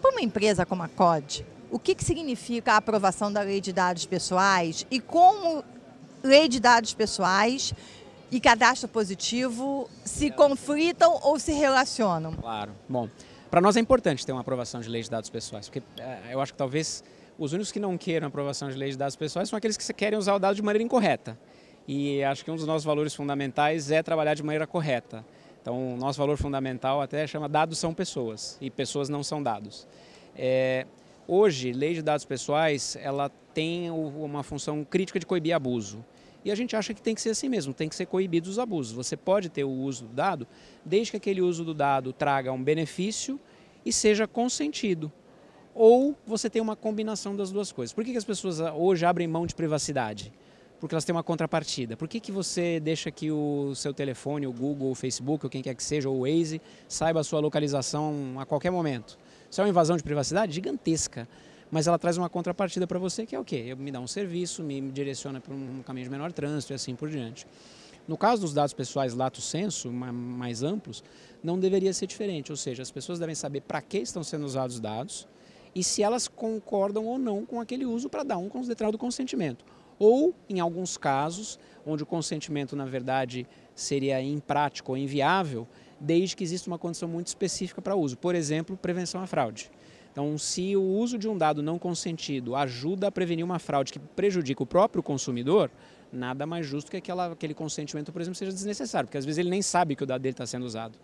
Para uma empresa como a COD, o que, que significa a aprovação da lei de dados pessoais e como lei de dados pessoais e cadastro positivo se conflitam ou se relacionam? Claro. Bom, para nós é importante ter uma aprovação de lei de dados pessoais, porque eh, eu acho que talvez os únicos que não queiram aprovação de lei de dados pessoais são aqueles que querem usar o dado de maneira incorreta. E acho que um dos nossos valores fundamentais é trabalhar de maneira correta. Então, nosso valor fundamental até chama dados são pessoas e pessoas não são dados. É, hoje, lei de dados pessoais, ela tem uma função crítica de coibir abuso. E a gente acha que tem que ser assim mesmo, tem que ser coibido os abusos. Você pode ter o uso do dado, desde que aquele uso do dado traga um benefício e seja consentido. Ou você tem uma combinação das duas coisas. Por que, que as pessoas ah, hoje abrem mão de privacidade? porque elas têm uma contrapartida. Por que, que você deixa que o seu telefone, o Google, o Facebook, ou quem quer que seja, ou o Waze, saiba a sua localização a qualquer momento? Isso é uma invasão de privacidade gigantesca, mas ela traz uma contrapartida para você, que é o quê? Eu me dá um serviço, me, direciona para um caminho de menor trânsito e assim por diante. No caso dos dados pessoais lato senso, mais amplos, não deveria ser diferente, ou seja, as pessoas devem saber para que estão sendo usados os dados e se elas concordam ou não com aquele uso para dar um determinado consentimento ou, em alguns casos, onde o consentimento, na verdade, seria imprático ou inviável, desde que exista uma condição muito específica para uso. Por exemplo, prevenção à fraude. Então, se o uso de um dado não consentido ajuda a prevenir uma fraude que prejudica o próprio consumidor, nada mais justo que aquela, aquele consentimento, por exemplo, seja desnecessário, porque às vezes ele nem sabe que o dado dele está sendo usado.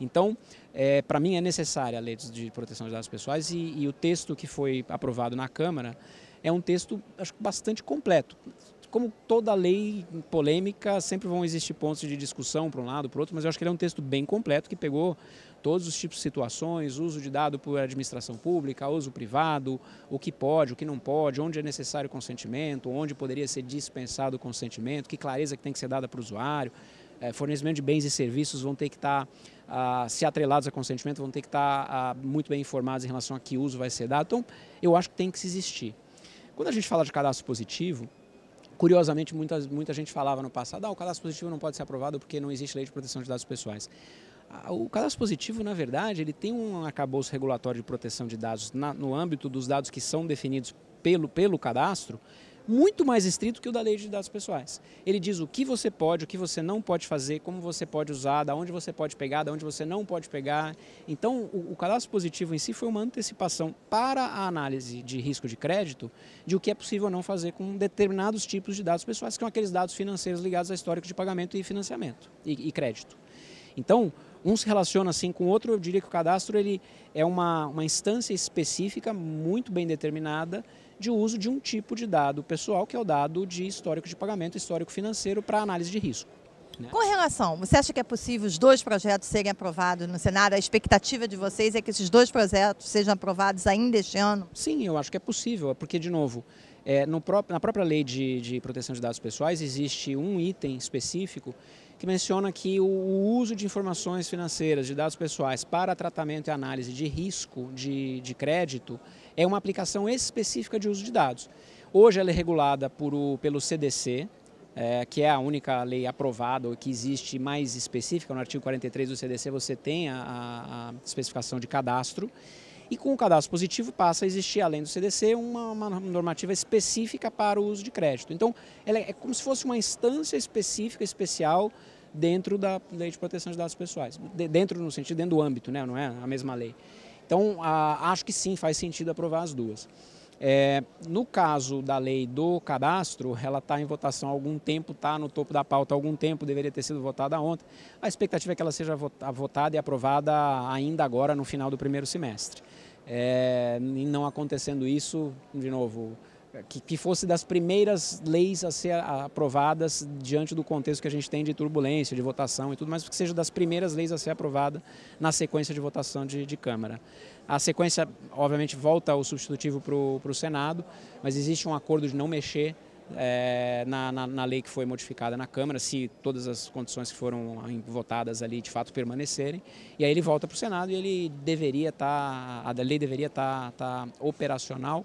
Então, é, para mim é necessária a lei de proteção de dados pessoais e, e o texto que foi aprovado na Câmara é um texto, acho que bastante completo. Como toda lei polêmica, sempre vão existir pontos de discussão para um lado, para o outro, mas eu acho que ele é um texto bem completo que pegou todos os tipos de situações, uso de dado por administração pública, uso privado, o que pode, o que não pode, onde é necessário consentimento, onde poderia ser dispensado o consentimento, que clareza que tem que ser dada para o usuário, é, fornecimento de bens e serviços vão ter que estar tá, ah, se atrelados a consentimento, vão ter que estar tá, ah, muito bem informados em relação a que uso vai ser dado. Então, eu acho que tem que se existir. Quando a gente fala de cadastro positivo, curiosamente, muita, muita gente falava no passado, ah, o cadastro positivo não pode ser aprovado porque não existe lei de proteção de dados pessoais. O cadastro positivo, na verdade, ele tem um arcabouço regulatório de proteção de dados na, no âmbito dos dados que são definidos pelo, pelo cadastro, muito mais estrito que o da lei de dados pessoais. Ele diz o que você pode, o que você não pode fazer, como você pode usar, da onde você pode pegar, da onde você não pode pegar. Então, o, o cadastro positivo em si foi uma antecipação para a análise de risco de crédito de o que é possível ou não fazer com determinados tipos de dados pessoais, que são aqueles dados financeiros ligados a histórico de pagamento e financiamento e, e crédito. Então, um se relaciona assim com o outro, eu diria que o cadastro ele é uma, uma instância específica muito bem determinada de uso de um tipo de dado pessoal, que é o dado de histórico de pagamento, histórico financeiro, para análise de risco. Né? Com relação, você acha que é possível os dois projetos serem aprovados no Senado? A expectativa de vocês é que esses dois projetos sejam aprovados ainda este ano? Sim, eu acho que é possível, porque, de novo, é, no na própria lei de, de proteção de dados pessoais existe um item específico que menciona que o, o uso de informações financeiras, de dados pessoais, para tratamento e análise de risco de, de crédito é uma aplicação específica de uso de dados. Hoje ela é regulada por o, pelo CDC, é, que é a única lei aprovada ou que existe mais específica, no artigo 43 do CDC você tem a, a especificação de cadastro, e com o cadastro positivo passa a existir, além do CDC, uma, uma, normativa específica para o uso de crédito. Então, ela é, é como se fosse uma instância específica, especial, dentro da lei de proteção de dados pessoais. De, dentro, no sentido, dentro do âmbito, né? não é a mesma lei. Então, a, acho que sim, faz sentido aprovar as duas. É, no caso da lei do cadastro, ela está em votação há algum tempo, está no topo da pauta há algum tempo, deveria ter sido votada ontem. A expectativa é que ela seja votada e aprovada ainda agora, no final do primeiro semestre. É, e não acontecendo isso, de novo, que, que, fosse das primeiras leis a ser aprovadas diante do contexto que a gente tem de turbulência, de votação e tudo mais, que seja das primeiras leis a ser aprovada na sequência de votação de, de Câmara. A sequência, obviamente, volta o substitutivo para o Senado, mas existe um acordo de não mexer é, na, na, na, lei que foi modificada na Câmara, se todas as condições que foram votadas ali de fato permanecerem. E aí ele volta para o Senado e ele deveria estar, tá, a lei deveria estar tá, tá operacional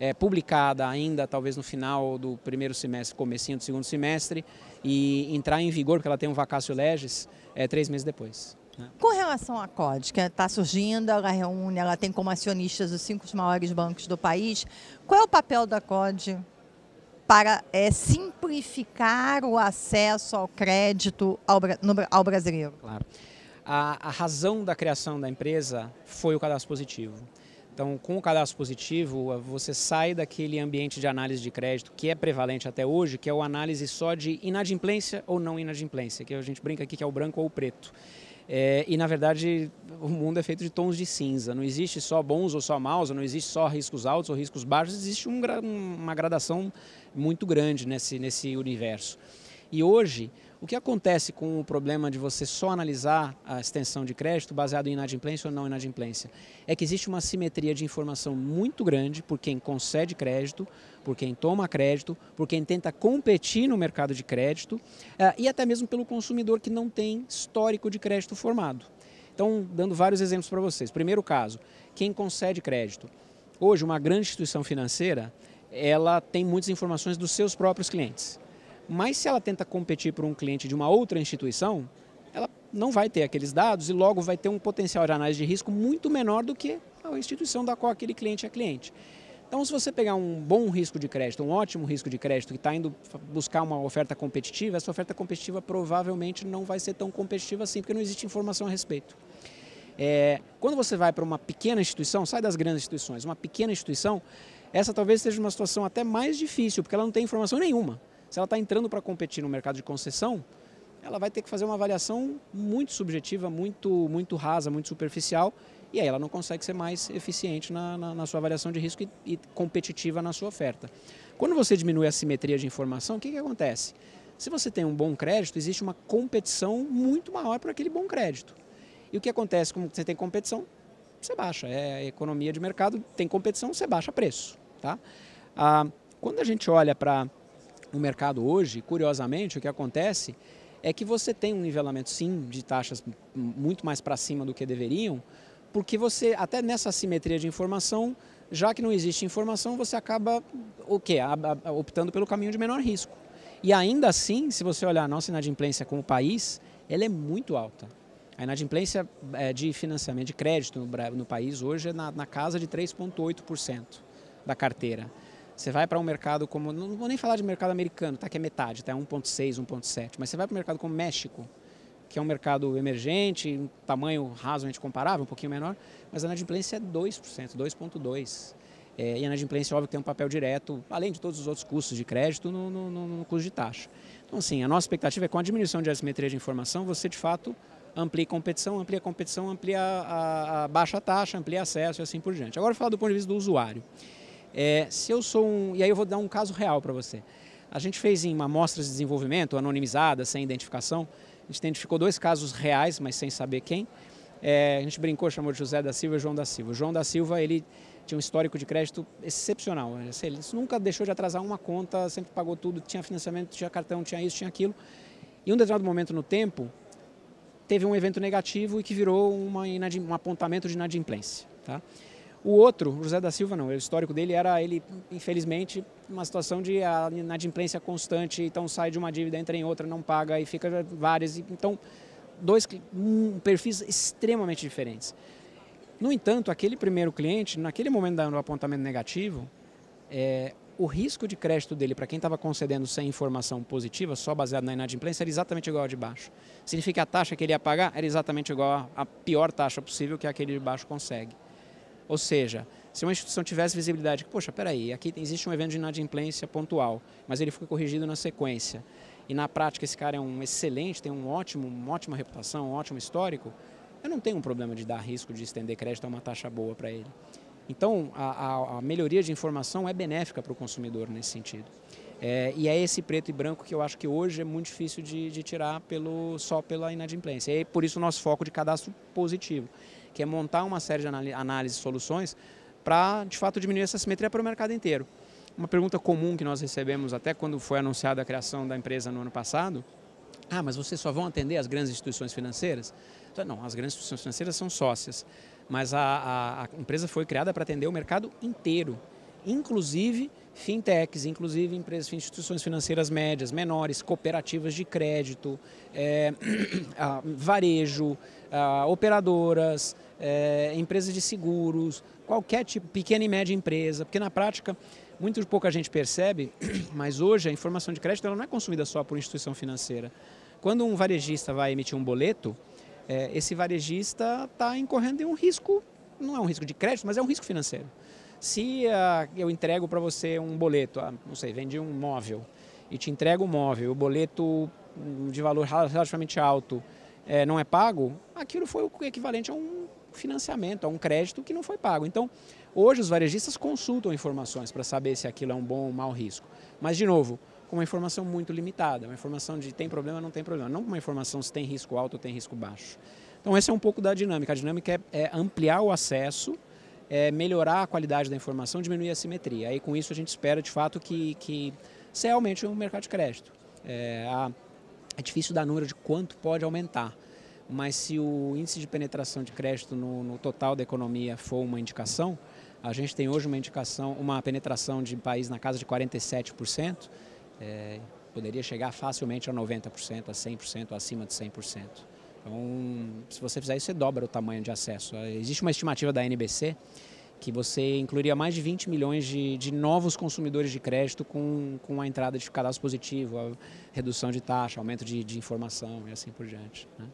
é, publicada ainda talvez no final do primeiro semestre, comecinho do segundo semestre, e entrar em vigor, porque ela tem um vacácio legis, é, três meses depois. Né? Com relação à COD, que está surgindo, ela reúne, ela tem como acionistas os cinco maiores bancos do país, qual é o papel da COD para é, simplificar o acesso ao crédito ao, no, ao brasileiro? Claro. A, a razão da criação da empresa foi o cadastro positivo. Então, com o cadastro positivo, você sai daquele ambiente de análise de crédito que é prevalente até hoje, que é o análise só de inadimplência ou não inadimplência, que a gente brinca aqui que é o branco ou o preto. É, e na verdade o mundo é feito de tons de cinza. Não existe só bons ou só maus, não existe só riscos altos ou riscos baixos, existe um, uma gradação muito grande nesse, nesse universo. E hoje o que acontece com o problema de você só analisar a extensão de crédito baseado em inadimplência ou não inadimplência? É que existe uma simetria de informação muito grande por quem concede crédito, por quem toma crédito, por quem tenta competir no mercado de crédito eh, e até mesmo pelo consumidor que não tem histórico de crédito formado. Então, dando vários exemplos para vocês. Primeiro caso, quem concede crédito. Hoje, uma grande instituição financeira, ela tem muitas informações dos seus próprios clientes. Mas se ela tenta competir por um cliente de uma outra instituição, ela não vai ter aqueles dados e logo vai ter um potencial de análise de risco muito menor do que a instituição da qual aquele cliente é cliente. Então, se você pegar um bom risco de crédito, um ótimo risco de crédito que está indo buscar uma oferta competitiva, essa oferta competitiva provavelmente não vai ser tão competitiva assim, porque não existe informação a respeito. É, quando você vai para uma pequena instituição, sai das grandes instituições, uma pequena instituição, essa talvez seja uma situação até mais difícil, porque ela não tem informação nenhuma. Se ela está entrando para competir no mercado de concessão, ela vai ter que fazer uma avaliação muito subjetiva, muito, muito rasa, muito superficial, e aí ela não consegue ser mais eficiente na, na, na sua avaliação de risco e, e, competitiva na sua oferta. Quando você diminui a simetria de informação, o que, que acontece? Se você tem um bom crédito, existe uma competição muito maior para aquele bom crédito. E o que acontece quando você tem competição? Você baixa. É economia de mercado, tem competição, você baixa preço. Tá? Ah, quando a gente olha para no mercado hoje, curiosamente, o que acontece é que você tem um nivelamento, sim, de taxas muito mais para cima do que deveriam, porque você, até nessa simetria de informação, já que não existe informação, você acaba o quê? optando pelo caminho de menor risco. E ainda assim, se você olhar a nossa inadimplência como país, ela é muito alta. A inadimplência é, de financiamento de crédito no, país hoje é na, na casa de 3,8% da carteira. Você vai para um mercado como, não vou nem falar de mercado americano, tá que é metade, tá 1.6, é 1.7, mas você vai para um mercado como México, que é um mercado emergente, um tamanho razoavelmente comparável, um pouquinho menor, mas a inadimplência é 2%, 2.2%. É, e a inadimplência, óbvio, tem um papel direto, além de todos os outros custos de crédito, no, no, no custo de taxa. Então, assim, a nossa expectativa é que com a diminuição de assimetria de informação, você, de fato, amplie competição, amplie competição, amplie a, a, a baixa taxa, amplie acesso e assim por diante. Agora, falar do ponto de vista do usuário. É, se eu sou um. E aí eu vou dar um caso real para você. A gente fez em uma amostra de desenvolvimento anonimizada, sem identificação. A gente identificou dois casos reais, mas sem saber quem. É, a gente brincou, chamou de José da Silva e João da Silva. O João da Silva, ele tinha um histórico de crédito excepcional. Ele nunca deixou de atrasar uma conta, sempre pagou tudo, tinha financiamento, tinha cartão, tinha isso, tinha aquilo. E um determinado momento no tempo, teve um evento negativo e que virou uma, um apontamento de inadimplência. Tá? O outro, o José da Silva, não, o histórico dele era ele, infelizmente, uma situação de inadimplência constante, então sai de uma dívida, entra em outra, não paga e fica várias. Então, dois um, perfis extremamente diferentes. No entanto, aquele primeiro cliente, naquele momento do apontamento negativo, é, o risco de crédito dele para quem estava concedendo sem informação positiva, só baseado na inadimplência, era exatamente igual ao de baixo. Significa que a taxa que ele ia pagar era exatamente igual à pior taxa possível que aquele de baixo consegue. Ou seja, se uma instituição tivesse visibilidade, poxa, peraí, aqui existe um evento de inadimplência pontual, mas ele foi corrigido na sequência, e na prática esse cara é um excelente, tem um ótimo, uma ótima reputação, um ótimo histórico, eu não tenho um problema de dar risco de estender crédito a uma taxa boa para ele. Então, a, a, a, melhoria de informação é benéfica para o consumidor nesse sentido. É, e é esse preto e branco que eu acho que hoje é muito difícil de, de tirar pelo, só pela inadimplência. E é por isso o nosso foco de cadastro positivo que é montar uma série de análises e soluções para, de fato, diminuir essa simetria para o mercado inteiro. Uma pergunta comum que nós recebemos até quando foi anunciada a criação da empresa no ano passado, ah, mas vocês só vão atender as grandes instituições financeiras? Então, não, as grandes instituições financeiras são sócias, mas a, a, a empresa foi criada para atender o mercado inteiro, inclusive fintechs, inclusive empresas, instituições financeiras médias, menores, cooperativas de crédito, é, ah, varejo, a, ah, operadoras, é, empresas de seguros, qualquer tipo, pequena e média empresa, porque na prática muito pouca gente percebe, mas hoje a informação de crédito ela não é consumida só por instituição financeira. Quando um varejista vai emitir um boleto, é, esse varejista está incorrendo em um risco, não é um risco de crédito, mas é um risco financeiro. Se uh, eu entrego para você um boleto, uh, não sei, vendi um móvel e te entrego um móvel, o boleto hum, de valor relativamente alto é, não é pago, aquilo foi o equivalente a um financiamento, a um crédito que não foi pago. Então, hoje os varejistas consultam informações para saber se aquilo é um bom ou um mau risco. Mas, de novo, com uma informação muito limitada, uma informação de tem problema, não tem problema, não com uma informação se tem risco alto ou tem risco baixo. Então, essa é um pouco da dinâmica. A dinâmica é, é ampliar o acesso é, melhorar a qualidade da informação, diminuir a assimetria. Aí com isso a gente espera de fato que, que se aumente o mercado de crédito. É, a, é difícil dar número de quanto pode aumentar, mas se o índice de penetração de crédito no, no total da economia for uma indicação, a gente tem hoje uma indicação, uma penetração de país na casa de 47%, é, poderia chegar facilmente a 90%, a 100%, acima de 100%. Então, se você fizer isso, você dobra o tamanho de acesso. Existe uma estimativa da NBC que você incluiria mais de 20 milhões de, de novos consumidores de crédito com, com a entrada de cadastro positivo, a redução de taxa, aumento de, de informação e assim por diante. Né?